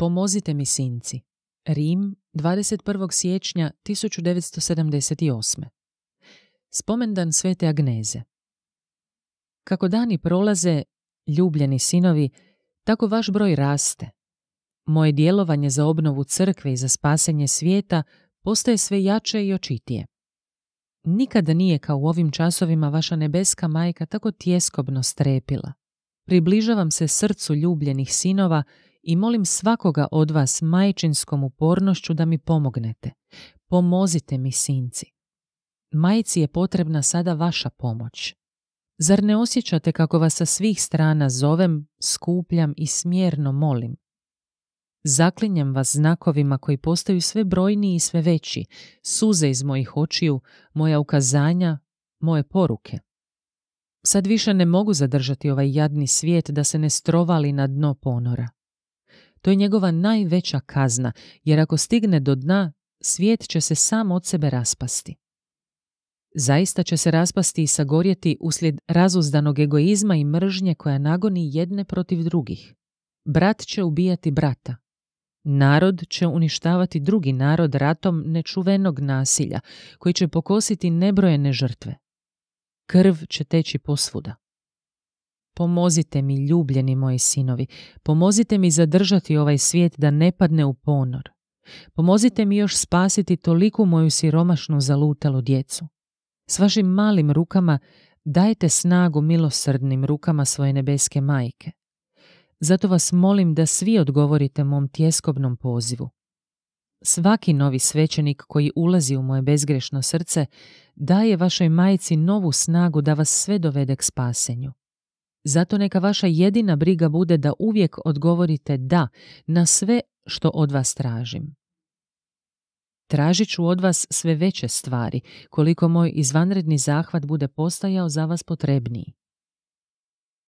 Pomozite mi sinci. Rim, 21. siječnja 1978. Spomendan Svete Agneze. Kako dani prolaze, ljubljeni sinovi, tako vaš broj raste. Moje djelovanje za obnovu crkve i za spasenje svijeta postaje sve jače i očitije. Nikada nije kao u ovim časovima vaša nebeska majka tako tjeskobno strepila. Približavam se srcu ljubljenih sinova i molim svakoga od vas majčinskom upornošću da mi pomognete. Pomozite mi, sinci. Majci je potrebna sada vaša pomoć. Zar ne osjećate kako vas sa svih strana zovem, skupljam i smjerno molim? Zaklinjem vas znakovima koji postaju sve brojniji i sve veći, suze iz mojih očiju, moja ukazanja, moje poruke. Sad više ne mogu zadržati ovaj jadni svijet da se ne strovali na dno ponora. To je njegova najveća kazna, jer ako stigne do dna, svijet će se sam od sebe raspasti. Zaista će se raspasti i sagorjeti uslijed razuzdanog egoizma i mržnje koja nagoni jedne protiv drugih. Brat će ubijati brata. Narod će uništavati drugi narod ratom nečuvenog nasilja, koji će pokositi nebrojene žrtve. Krv će teći posvuda. Pomozite mi, ljubljeni moji sinovi, pomozite mi zadržati ovaj svijet da ne padne u ponor. Pomozite mi još spasiti toliku moju siromašnu zalutalu djecu. S vašim malim rukama dajte snagu milosrdnim rukama svoje nebeske majke. Zato vas molim da svi odgovorite mom tjeskobnom pozivu. Svaki novi svećenik koji ulazi u moje bezgrešno srce daje vašoj majici novu snagu da vas sve dovede k spasenju. Zato neka vaša jedina briga bude da uvijek odgovorite da na sve što od vas tražim. Tražit ću od vas sve veće stvari koliko moj izvanredni zahvat bude postajao za vas potrebniji.